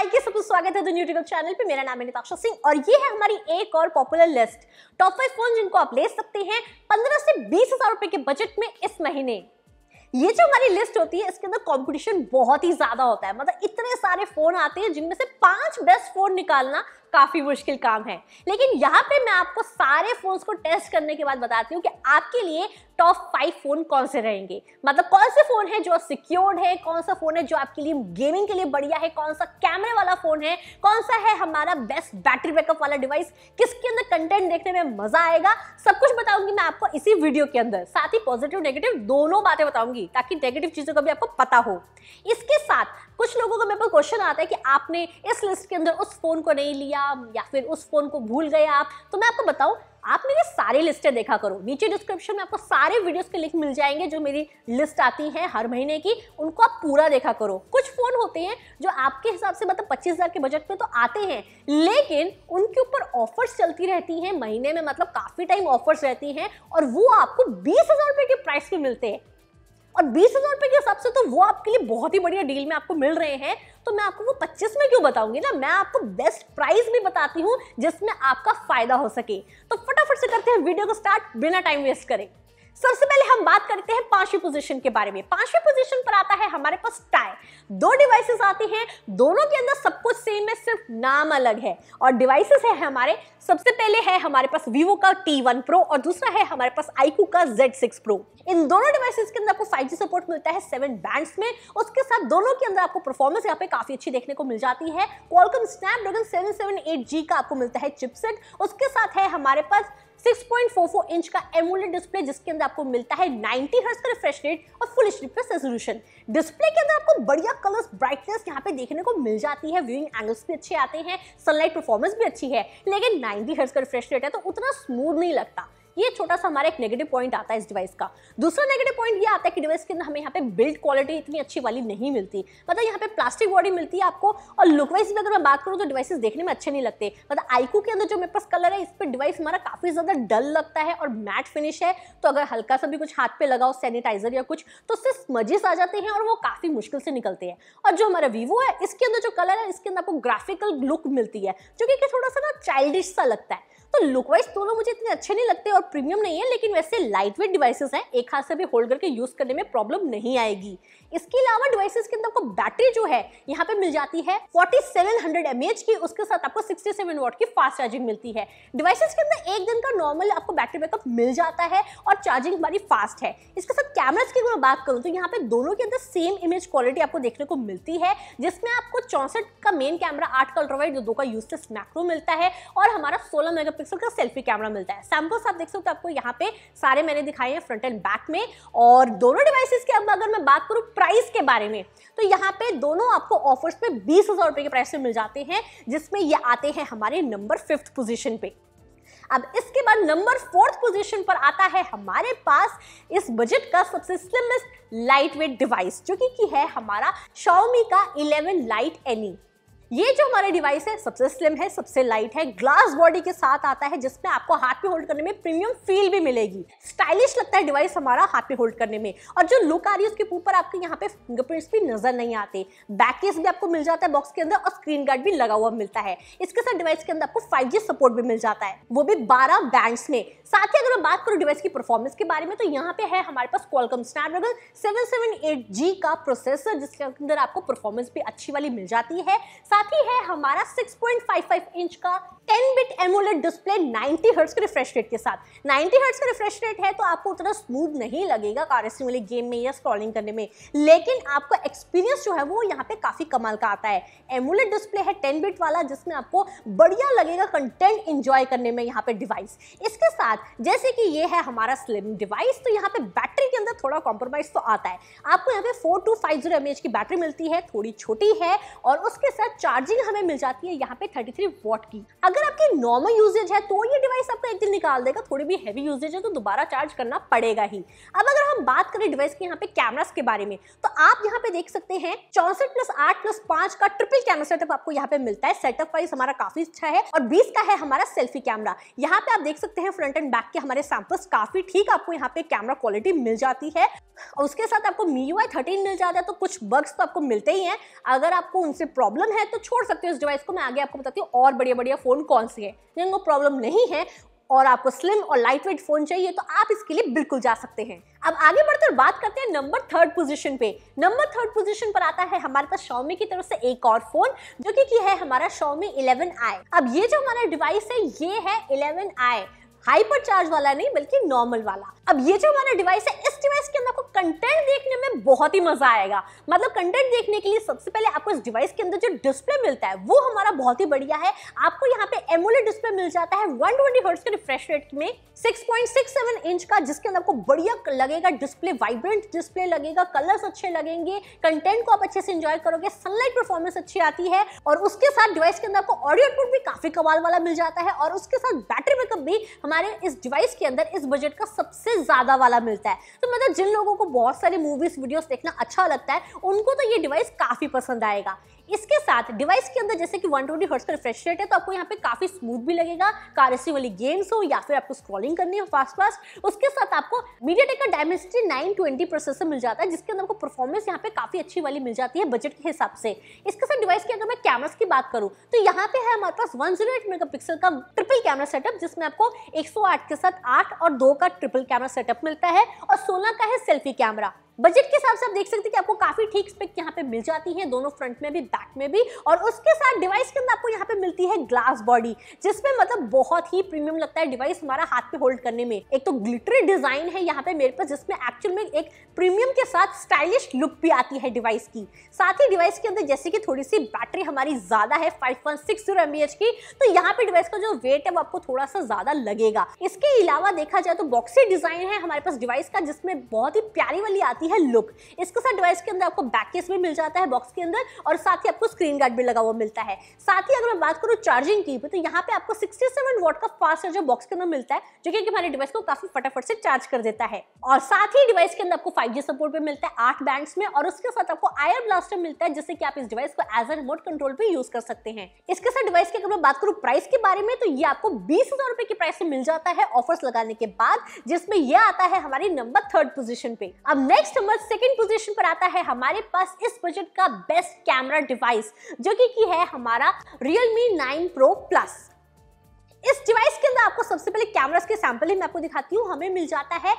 हाय के सबको स्वागत है दुनिया यूट्यूब चैनल पे मेरा नाम है निताक्षा सिंह और ये है हमारी एक और popular list top five phone जिनको आप ले सकते हैं पंद्रह से बीस हजार रुपए के बजट में इस महीने ये जो हमारी लिस्ट होती है इसके अंदर कंपटीशन बहुत ही ज्यादा होता है मतलब इतने सारे फोन आते हैं जिनमें से पांच बेस्ट फोन निकालना काफ़ी मुश्किल काम है लेकिन यहाँ पे मैं आपको सारे फ़ोन्स को टेस्ट करने के बाद बताती हूँ कि आपके लिए टॉप फाइव फ़ोन कौन से रहेंगे मतलब कौन से फ़ोन है जो सिक्योर्ड है कौन सा फ़ोन है जो आपके लिए गेमिंग के लिए बढ़िया है कौन सा कैमरे वाला फ़ोन है कौन सा है हमारा बेस्ट बैटरी बैकअप वाला डिवाइस किसके अंदर कंटेंट देखने में मज़ा आएगा सब कुछ बताऊंगी मैं आपको इसी वीडियो के अंदर साथ ही पॉजिटिव नेगेटिव दोनों बातें बताऊंगी ताकि नेगेटिव चीज़ों का भी आपको पता हो इसके साथ कुछ लोगों का मेरे पास क्वेश्चन आता है कि आपने इस लिस्ट के अंदर उस फ़ोन को नहीं लिया गया या फिर उस फ़ोन को भूल गए आप तो मैं आपको बताऊँ आप मेरी सारी लिस्टें देखा करो नीचे डिस्क्रिप्शन में आपको सारे वीडियोस के लिंक मिल जाएंगे जो मेरी लिस्ट आती है हर महीने की उनको आप पूरा देखा करो कुछ फ़ोन होते हैं जो आपके हिसाब से मतलब 25000 के बजट में तो आते हैं लेकिन उनके ऊपर ऑफर्स चलती रहती हैं महीने में मतलब काफ़ी टाइम ऑफर्स रहती हैं और वो आपको बीस के प्राइस पर मिलते हैं और बीस हजार रुपए के हिसाब से तो वो आपके लिए बहुत ही बढ़िया डील में आपको मिल रहे हैं तो मैं आपको वो पच्चीस में क्यों बताऊंगी ना मैं आपको बेस्ट प्राइस भी बताती हूँ जिसमें आपका फायदा हो सके तो फटाफट से करते हैं वीडियो को स्टार्ट बिना टाइम वेस्ट करें सबसे पहले हम बात करते हैं पांचवी पोजीशन के बारे में पांचवी पोजीशन पर आता है हमारे पास टाई दो डिवाइसेस आती हैं दोनों के अंदर सब कुछ सेम है सिर्फ नाम अलग है और डिवाइसेस है हमारे सबसे पहले है हमारे पास वीवो का T1 Pro और दूसरा है हमारे पास आईकू का Z6 Pro इन दोनों डिवाइसेस के अंदर आपको 5G सपोर्ट मिलता है सेवन बैंड में उसके साथ दोनों के अंदर आपको परफॉर्मेंस यहाँ पे काफी अच्छी देखने को मिल जाती है कॉलकम स्नैप स्नैपड्रैगन सेवन का आपको मिलता है चिपसेट उसके साथ है हमारे पास 6.44 इंच का एमोलेड डिस्प्ले जिसके अंदर आपको मिलता है 90 हर्ट्ज का रिफ्रेश रेट और फुल एच का रेजोल्यूशन डिस्प्ले के अंदर आपको बढ़िया कलर्स ब्राइटनेस यहाँ पे देखने को मिल जाती है व्यूइंग एंगल्स भी अच्छे आते हैं सनलाइट परफॉर्मेंस भी अच्छी है लेकिन 90 हर्ट्ज का रिफ्रेश रेट है तो उतना स्मूथ नहीं लगता ये छोटा सा हमारा एक नेगेटिव पॉइंट आता है इस डिवाइस का दूसरा नेगेटिव पॉइंट ये आता है कि डिवाइस के अंदर हमें यहाँ पे बिल्ड क्वालिटी इतनी अच्छी वाली नहीं मिलती मतलब यहाँ पे प्लास्टिक बॉडी मिलती है आपको और लुकवाइज भी अगर मैं बात करूँ तो डिवाइसेस देखने में अच्छे नहीं लगते मतलब आईकू के अंदर जो मेरे पास कलर है इस पर डिवाइस हमारा काफ़ी ज़्यादा डल लगता है और मैट फिनिश है तो अगर हल्का सा भी कुछ हाथ पे लगाओ सैनिटाइजर या कुछ तो उससे स्मजेस आ जाते हैं और वो काफ़ी मुश्किल से निकलते हैं और जो हमारा वीवो है इसके अंदर जो कलर है इसके अंदर आपको ग्राफिकल लुक मिलती है जो कि थोड़ा सा ना चाइल्डिश सा लगता है तो लुक वाइज दोनों मुझे इतने अच्छे नहीं लगते और प्रीमियम नहीं है लेकिन वैसे लाइट वेट डिवाइसेस हैं एक हाथ से भी होल्ड करके यूज़ करने में प्रॉब्लम नहीं आएगी इसके अलावा डिवाइसेस के अंदर आपको बैटरी जो है यहाँ पे मिल जाती है 4700 सेवन mAh की उसके साथ आपको 67 सेवन वॉट की फास्ट चार्जिंग मिलती है डिवाइसेस के अंदर एक दिन का नॉर्मल आपको बैटरी बैकअप मिल जाता है और चार्जिंग हमारी फास्ट है इसके साथ कैमराज की मैं बात करूँ तो यहाँ पे दोनों के अंदर सेम इमेज क्वालिटी आपको देखने को मिलती है जिसमें आपको चौंसठ का मेन कैमरा आठ का अल्ट्रावाइट दो का यूजलेस मैक्रो मिलता है और हमारा सोलह मेगा का सेल्फी कैमरा मिलता है सैम्पल्स आप देख सकते हो आपको यहाँ पे सारे मैंने दिखाए हैं फ्रंट एंड बैक में और दोनों डिवाइसेज की अब अगर मैं बात करूँ प्राइस के बारे में तो यहाँ पे दोनों आपको ऑफर्स में बीस हज़ार रुपए के प्राइस में मिल जाते हैं जिसमें ये आते हैं हमारे नंबर फिफ्थ पोजीशन पे अब इसके बाद नंबर फोर्थ पोजीशन पर आता है हमारे पास इस बजट का सबसे स्लिमेस्ट लाइट वेट डिवाइस जो कि है हमारा शाओमी का 11 लाइट एनी ये जो हमारा डिवाइस है सबसे स्लिम है सबसे लाइट है ग्लास बॉडी के साथ आता है जिसमें आपको हाथ में होल्ड करने में प्रीमियम फील भी मिलेगी स्टाइलिश लगता है डिवाइस हमारा हाथ में होल्ड करने में और जो लुक आ रही है उसके ऊपर आपके यहाँ पे फिंगरप्रिंट्स भी नजर नहीं आते बैक भी आपको मिल जाता है बॉक्स के अंदर और स्क्रीन गार्ड भी लगा हुआ मिलता है इसके साथ डिवाइस के अंदर आपको फाइव सपोर्ट भी मिल जाता है वो भी बारह बैंड में साथ ही अगर मैं बात करूँ डिवाइस की परफॉर्मेंस के बारे में तो यहाँ पे है हमारे पास क्वालकम स्नैपड्रैगन 778G का प्रोसेसर जिसके अंदर आपको परफॉर्मेंस भी अच्छी वाली मिल जाती है साथ साथ ही है हमारा 6.55 इंच का 10 बिट एमोलेट डिस्प्ले 90 हर्ट्ज के रिफ्रेश रेट के साथ 90 हर्ट्ज का रिफ्रेश रेट है तो आपको उतना स्मूथ नहीं लगेगा कार रेसिंग वाले गेम में या स्क्रॉलिंग करने में लेकिन आपका एक्सपीरियंस जो है वो यहाँ पे काफ़ी कमाल का आता है एमोलेट डिस्प्ले है 10 बिट वाला जिसमें आपको बढ़िया लगेगा कंटेंट इंजॉय करने में यहाँ पे डिवाइस इसके साथ जैसे कि ये है हमारा स्लिम डिवाइस तो यहाँ पे बैटरी के अंदर थोड़ा कॉम्प्रोमाइज़ तो आता है आपको यहाँ पे four two five zero M की बैटरी मिलती है थोड़ी छोटी है और उसके साथ चार्जिंग हमें मिल जाती है यहाँ पे थर्टी थ्री वॉट की अगर अगर आपकी नॉर्मल यूजेज है तो ये डिवाइस आपको एक दिन निकाल देगा थोड़ी भी हैवी यूजेज है तो दोबारा चार्ज करना पड़ेगा ही अब अगर हम बात करें डिवाइस के यहाँ पे कैमरास के बारे में तो आप यहाँ पे देख सकते हैं चौसठ प्लस आठ प्लस पांच का ट्रिपल कैमरा सेटअप आपको यहाँ पे मिलता है सेटअप वाइज हमारा काफी अच्छा है और बीस का है हमारा सेल्फी कैमरा यहाँ पे आप देख सकते हैं फ्रंट एंड बैक के हमारे सैंपल्स काफी ठीक आपको यहाँ पे कैमरा क्वालिटी मिल जाती है और उसके साथ आपको मी यू आई थर्टीन मिल जाता है तो कुछ बग्स तो आपको मिलते ही हैं अगर आपको उनसे प्रॉब्लम है तो छोड़ सकते हो इस डिवाइस को मैं आगे आपको बताती हूँ और बढ़िया बढ़िया फोन फ़ोन कौन सी है जिनको प्रॉब्लम नहीं है और आपको स्लिम और लाइट वेट फ़ोन चाहिए तो आप इसके लिए बिल्कुल जा सकते हैं अब आगे बढ़कर बात करते हैं नंबर थर्ड पोजीशन पे नंबर थर्ड पोजीशन पर आता है हमारे पास शॉमी की तरफ से एक और फोन जो कि है हमारा शॉमी 11i अब ये जो हमारा डिवाइस है ये है 11i हाइपर चार्ज वाला नहीं बल्कि नॉर्मल वाला अब ये जो हमारा डिवाइस है इस डिवाइस के अंदर आपको कंटेंट देखने में बहुत ही मजा आएगा मतलब कंटेंट देखने के लिए सबसे पहले आपको इस डिवाइस के अंदर जो डिस्प्ले मिलता है वो हमारा बहुत ही बढ़िया है आपको यहाँ पे एमोलेट डिस्प्ले मिल जाता है वन ट्वेंटी हर्ट्स के रिफ्रेश रेट में six six point seven inch का जिसके अंदर आपको बढ़िया लगेगा डिस्प्ले वाइब्रेंट डिस्प्ले लगेगा कलर्स अच्छे लगेंगे कंटेंट को आप अच्छे से इंजॉय करोगे सनलाइट परफॉर्मेंस अच्छी आती है और उसके साथ डिवाइस के अंदर आपको ऑडियो आउटपुट भी काफी कमाल वाला मिल जाता है और उसके साथ बैटरी बैकअप भी हमारे इस डिवाइस के अंदर इस बजट का सबसे ज़्यादा वाला मिलता है तो मतलब जिन लोगों को बहुत सारी मूवीज़ वीडियोस देखना अच्छा लगता है उनको तो ये डिवाइस काफ़ी पसंद आएगा इसके साथ डिवाइस के अंदर जैसे कि वन ट्वेंटी हर्ट्स का रिफ्रेश रेट है तो आपको यहाँ पे काफी स्मूथ भी लगेगा कार एसी वाली गेम्स हो या फिर आपको स्क्रॉलिंग करनी हो फास्ट फास्ट उसके साथ आपको मीडिया टेक का डायमेंसिटी नाइन ट्वेंटी प्रोसेसर मिल जाता है जिसके अंदर आपको परफॉर्मेंस यहाँ पे काफी अच्छी वाली मिल जाती है बजट के हिसाब से इसके साथ डिवाइस की अगर मैं कैमरास की बात करूँ तो यहाँ पे है हमारे पास वन मेगापिक्सल का ट्रिपल कैमरा सेटअप जिसमें आपको 108 के साथ आठ और दो का ट्रिपल कैमरा सेटअप मिलता है और सोलह का है सेल्फी कैमरा बजट के हिसाब से आप देख सकते हैं कि आपको काफी ठीक स्पेक यहाँ पे मिल जाती है दोनों फ्रंट में भी बैक में भी और उसके साथ डिवाइस के अंदर आपको यहाँ पे मिलती है ग्लास बॉडी जिसमें मतलब बहुत ही प्रीमियम लगता है डिवाइस हमारा हाथ पे होल्ड करने में एक तो ग्लिटरी डिजाइन है यहाँ पे मेरे पास जिसमें एक्चुअल में एक प्रीमियम के साथ स्टाइलिश लुक भी आती है डिवाइस की साथ ही डिवाइस के अंदर जैसे कि थोड़ी सी बैटरी हमारी ज्यादा है फाइव पॉइंट सिक्स जीरो की तो यहाँ पे डिवाइस का जो वेट है वो आपको थोड़ा सा ज्यादा लगेगा इसके अलावा देखा जाए तो बॉक्सी डिजाइन है हमारे पास डिवाइस का जिसमें बहुत ही प्यारी वाली आती है है लुक इसके साथ डिवाइस के अंदर आपको बैक केस भी मिल जाता है बॉक्स के अंदर और साथ ही आपको स्क्रीन गार्ड भी लगा हुआ मिलता है साथ ही अगर मैं बात करूँ चार्जिंग की तो यहाँ पे आपको 67 वॉट का फास्ट चार्जर बॉक्स के अंदर मिलता है जो कि हमारे डिवाइस को काफी फटाफट से चार्ज कर देता है और साथ ही डिवाइस के अंदर आपको फाइव सपोर्ट भी मिलता है आठ बैंड में और उसके साथ आपको आयर ब्लास्टर मिलता है जिससे कि आप इस डिवाइस को एज ए रिमोट कंट्रोल पर यूज कर सकते हैं इसके साथ डिवाइस की अगर मैं बात करूँ प्राइस के बारे में तो ये आपको बीस हजार रुपए की प्राइस में मिल जाता है ऑफर्स लगाने के बाद जिसमें ये आता है हमारी नंबर थर्ड पोजीशन पे अब नेक्स्ट नंबर सेकंड पोजीशन पर आता है हमारे पास इस बजट का बेस्ट कैमरा डिवाइस जो कि, की है हमारा Realme 9 Pro Plus इस डिवाइस के अंदर आपको सबसे पहले कैमरास के सैंपल ही मैं आपको दिखाती हूँ हमें मिल जाता है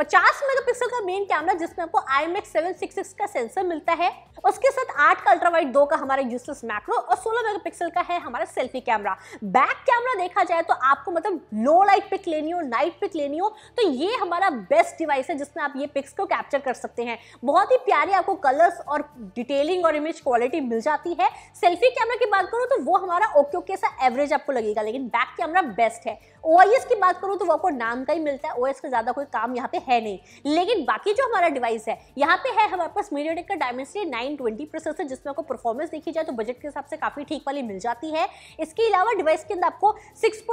50 मेगापिक्सल का मेन कैमरा जिसमें आपको आई एम का सेंसर मिलता है उसके साथ 8 का अल्ट्रावाइट 2 का हमारा यूजलेस मैक्रो और 16 मेगापिक्सल का है हमारा सेल्फी कैमरा बैक कैमरा देखा जाए तो आपको मतलब लो लाइट पिक लेनी हो नाइट पिक लेनी हो तो ये हमारा बेस्ट डिवाइस है जिसमें आप ये पिक्स को कैप्चर कर सकते हैं बहुत ही प्यारे आपको कलर्स और डिटेलिंग और इमेज क्वालिटी मिल जाती है सेल्फी कैमरा की बात करूँ तो वो हमारा ओके ओके सा एवरेज आपको लगेगा लेकिन बैक कैमरा बेस्ट है ओ की बात करूँ तो वो आपको नाम का ही मिलता है ओ का ज़्यादा कोई काम यहाँ पे है नहीं लेकिन बाकी जो हमारा डिवाइस है यहाँ पे है हमारे पास मीडियाटेक का डायमेंसिटी ट्वेंटी प्रोसेसर जिसमें आपको परफॉर्मेंस देखी जाए तो बजट के हिसाब से काफ़ी ठीक वाली मिल जाती है इसके अलावा डिवाइस के अंदर आपको सिक्स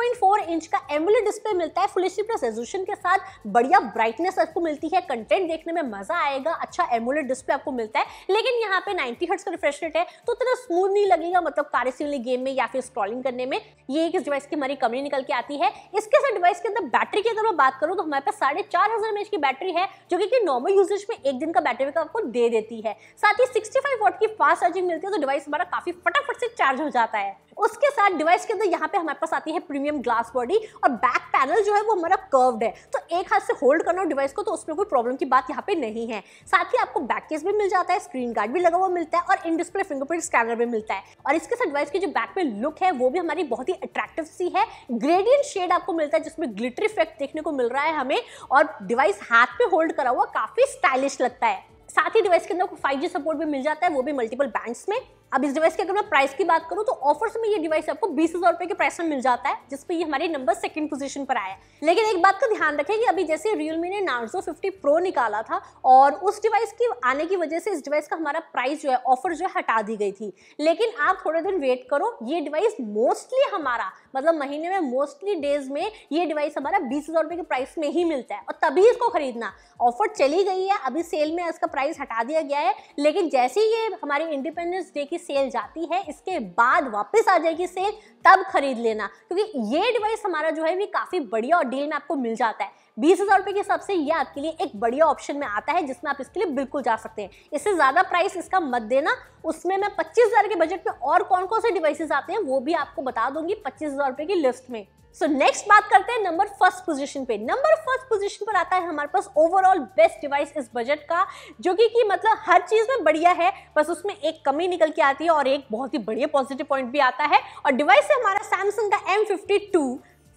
इंच का एमुलर डिस्प्ले मिलता है फुल एच प्लस रेजोल्यूशन के साथ बढ़िया ब्राइटनेस आपको मिलती है कंटेंट देखने में मजा आएगा अच्छा एमुलर डिस्प्ले आपको मिलता है लेकिन यहाँ पे नाइनटी हर्ट्स का रिफ्रेश रेट है तो इतना स्मूथ नहीं लगेगा मतलब कार्यशील गेम में या फिर स्क्रॉलिंग करने में ये एक इस डिवाइस की हमारी कमी निकल के आती है इसके साथ डिवाइस के अंदर बैटरी की अगर मैं बात करूं तो हमारे पास साढ़े चार हजार एमएच की बैटरी है जो कि नॉर्मल यूजेज में एक दिन का बैटरी बैकअप आपको दे देती है साथ ही सिक्सटी फाइव वॉट की फास्ट चार्जिंग मिलती है तो डिवाइस हमारा काफी फटाफट से चार्ज हो जाता है उसके साथ डिवाइस के अंदर यहाँ पे हमारे पास आती है प्रीमियम ग्लास बॉडी और बैक पैनल जो है वो हमारा कर्व्ड है तो एक हाथ से होल्ड करना हो डिवाइस को तो उसमें कोई प्रॉब्लम की बात यहाँ पे नहीं है साथ ही आपको बैक केस भी मिल जाता है स्क्रीन गार्ड भी लगा हुआ मिलता है और इन डिस्प्ले फिंगरप्रिंट स्कैनर भी मिलता है और इसके साथ डिवाइस की जो बैक में लुक है वो भी हमारी बहुत ही अट्रैक्टिव सी है ग्रेडियंट शेड आपको मिलता है जिसमें ग्लिटर इफेक्ट देखने को मिल रहा है हमें और डिवाइस हाथ पे होल्ड करा हुआ काफी स्टाइलिश लगता है साथ ही डिवाइस के अंदर आपको 5G सपोर्ट भी मिल जाता है वो भी मल्टीपल बैंड्स में अब इस डिवाइस की अगर मैं प्राइस की बात करूँ तो ऑफर्स में ये डिवाइस आपको बीस हज़ार रुपए के प्राइस में मिल जाता है जिसपे ये हमारे नंबर सेकंड पोजीशन पर आया है लेकिन एक बात का ध्यान रखें कि अभी जैसे रियलमी ने नार्जो 50 प्रो निकाला था और उस डिवाइस की आने की वजह से इस डिवाइस का हमारा प्राइस जो है ऑफर जो है हटा दी गई थी लेकिन आप थोड़े दिन वेट करो ये डिवाइस मोस्टली हमारा मतलब महीने में मोस्टली डेज में ये डिवाइस हमारा बीस हज़ार रुपए के प्राइस में ही मिलता है और तभी इसको खरीदना ऑफर चली गई है अभी सेल में इसका प्राइस हटा दिया गया है लेकिन जैसे ही ये हमारी इंडिपेंडेंस डे की की सेल जाती है इसके बाद वापस आ जाएगी सेल तब खरीद लेना क्योंकि ये डिवाइस हमारा जो है भी काफ़ी बढ़िया और डील में आपको मिल जाता है बीस हज़ार रुपए के हिसाब से ये आपके लिए एक बढ़िया ऑप्शन में आता है जिसमें आप इसके लिए बिल्कुल जा सकते हैं इससे ज़्यादा प्राइस इसका मत देना उसमें मैं पच्चीस के बजट में और कौन कौन से डिवाइसेज आते हैं वो भी आपको बता दूंगी पच्चीस की लिस्ट में सो नेक्स्ट बात करते हैं नंबर फर्स्ट पोजीशन पे नंबर फर्स्ट पोजीशन पर आता है हमारे पास ओवरऑल बेस्ट डिवाइस इस बजट का जो कि कि मतलब हर चीज़ में बढ़िया है बस उसमें एक कमी निकल के आती है और एक बहुत ही बढ़िया पॉजिटिव पॉइंट भी आता है और डिवाइस है हमारा सैमसंग का M fifty two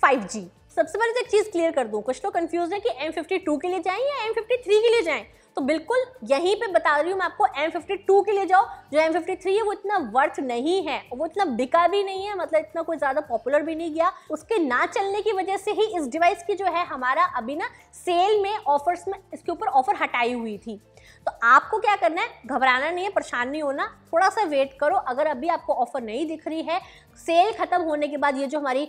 five G सबसे पहले तो एक चीज़ क्लियर कर दूं कुछ लोग कंफ्यूज है कि एम फिफ्टी टू के लिए जाए या एम फिफ्टी थ्री के लिए जाए तो बिल्कुल यहीं पे बता रही हूँ मैं आपको M52 के लिए जाओ जो M53 है वो इतना वर्थ नहीं है वो इतना बिका भी नहीं है मतलब इतना कोई ज़्यादा पॉपुलर भी नहीं गया उसके ना चलने की वजह से ही इस डिवाइस की जो है हमारा अभी ना सेल में ऑफर्स में इसके ऊपर ऑफर हटाई हुई थी तो आपको क्या करना है घबराना नहीं है परेशान नहीं होना थोड़ा सा वेट करो अगर अभी आपको ऑफर नहीं दिख रही है सेल खत्म होने के बाद ये जो हमारी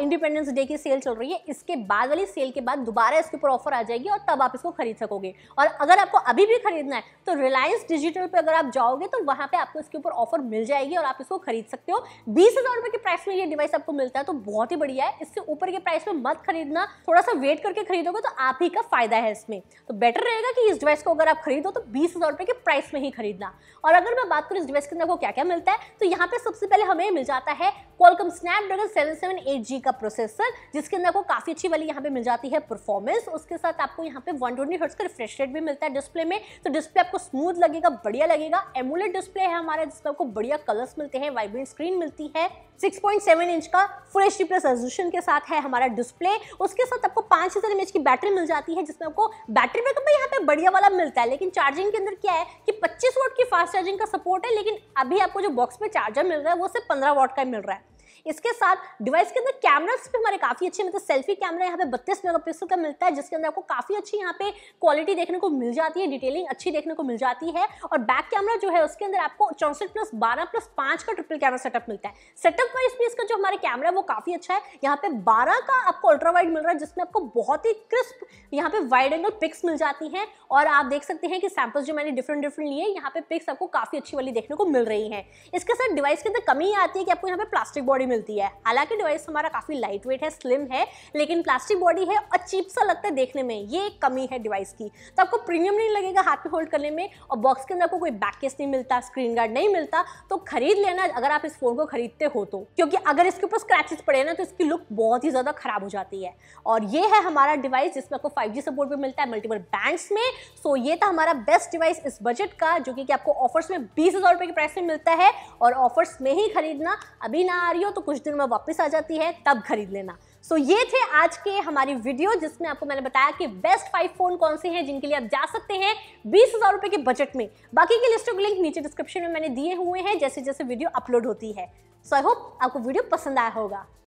इंडिपेंडेंस डे की सेल चल रही है इसके बाद वाली सेल के बाद दोबारा इसके ऊपर ऑफर आ जाएगी और तब आप इसको खरीद सकोगे और अगर आपको अभी भी खरीदना है तो रिलायंस डिजिटल पर अगर आप जाओगे तो वहां पर आपको इसके ऊपर ऑफर मिल जाएगी और आप इसको खरीद सकते हो बीस हज़ार रुपये के प्राइस में ये डिवाइस आपको मिलता है तो बहुत ही बढ़िया है इससे ऊपर के प्राइस में मत खरीदना थोड़ा सा वेट करके खरीदोगे तो आप ही का फायदा है इसमें तो बेटर रहेगा कि इस डिवाइस को अगर आप खरीद खरीदो तो बीस हज़ार रुपये के प्राइस में ही खरीदना और अगर मैं बात करूँ इस डिवाइस के अंदर को क्या क्या मिलता है तो यहाँ पे सबसे पहले हमें मिल जाता है Qualcomm Snapdragon seven seven eight G का प्रोसेसर जिसके अंदर को काफ़ी अच्छी वाली यहाँ पे मिल जाती है परफॉर्मेंस उसके साथ आपको यहाँ पे वन ट्वेंटी हर्ट्स का रिफ्रेश रेट भी मिलता है डिस्प्ले में तो डिस्प्ले आपको स्मूथ लगेगा बढ़िया लगेगा एमुलेट डिस्प्ले है हमारा जिसमें आपको बढ़िया कलर्स मिलते हैं वाइब्रेंट स्क्रीन मिलती है 6.7 इंच का full H D plus resolution के साथ है हमारा डिस्प्ले उसके साथ आपको पाँच हज़ार एम की बैटरी मिल जाती है जिसमें आपको बैटरी बैकअप भी यहाँ पे बढ़िया वाला मिलता है लेकिन लेकिन चार्जिंग के अंदर क्या है कि 25 वोट की फास्ट चार्जिंग का सपोर्ट है लेकिन अभी आपको जो बॉक्स में चार्जर मिल रहा है वो सिर्फ 15 वोट का मिल रहा है इसके साथ डिवाइस के अंदर कैमराज भी हमारे काफ़ी अच्छे मतलब सेल्फी कैमरा यहाँ पे बत्तीस मेगापिक्सल का मिलता है जिसके अंदर आपको काफ़ी अच्छी यहाँ पे क्वालिटी देखने को मिल जाती है डिटेलिंग अच्छी देखने को मिल जाती है और बैक कैमरा जो है उसके अंदर आपको चौसठ प्लस बारह प्लस पांच का ट्रिपल कैमरा सेटअप मिलता है सेटअप वाइज भी इसका जो हमारे कैमरा है वो काफ़ी अच्छा है यहाँ पे बारह का आपको अल्ट्रा वाइड मिल रहा है जिसमें आपको बहुत ही क्रिस्प यहाँ पे वाइड एंगल पिक्स मिल जाती है और आप देख सकते हैं कि सैंपल्स जो मैंने डिफरेंट डिफरेंट लिए यहाँ पे पिक्स आपको काफ़ी अच्छी वाली देखने को मिल रही है इसके साथ डिवाइस के अंदर कमी आती है कि आपको यहाँ पे प्लास्टिक बॉडी मिल मिलती है हालांकि डिवाइस हमारा काफ़ी लाइट वेट है स्लिम है लेकिन प्लास्टिक बॉडी है और चीप सा लगता है देखने में ये एक कमी है डिवाइस की तो आपको प्रीमियम नहीं लगेगा हाथ में होल्ड करने में और बॉक्स के अंदर आपको कोई बैक केस नहीं मिलता स्क्रीन गार्ड नहीं मिलता तो खरीद लेना अगर आप इस फ़ोन को खरीदते हो तो क्योंकि अगर इसके ऊपर स्क्रैचेस पड़े ना तो इसकी लुक बहुत ही ज़्यादा ख़राब हो जाती है और ये है हमारा डिवाइस जिसमें आपको फाइव सपोर्ट भी मिलता है मल्टीपल बैंड्स में सो ये था हमारा बेस्ट डिवाइस इस बजट का जो कि आपको ऑफर्स में बीस हज़ार रुपये की प्राइस में मिलता है और ऑफर्स में ही खरीदना अभी ना आ रही हो तो कुछ दिन में वापस आ जाती है तब खरीद लेना सो so, ये थे आज के हमारी वीडियो जिसमें आपको मैंने बताया कि बेस्ट फाइव फोन कौन से हैं जिनके लिए आप जा सकते हैं बीस हजार रुपए के बजट में बाकी की लिस्टों के लिंक नीचे डिस्क्रिप्शन में मैंने दिए हुए हैं जैसे जैसे वीडियो अपलोड होती है सो आई होप आपको वीडियो पसंद आया होगा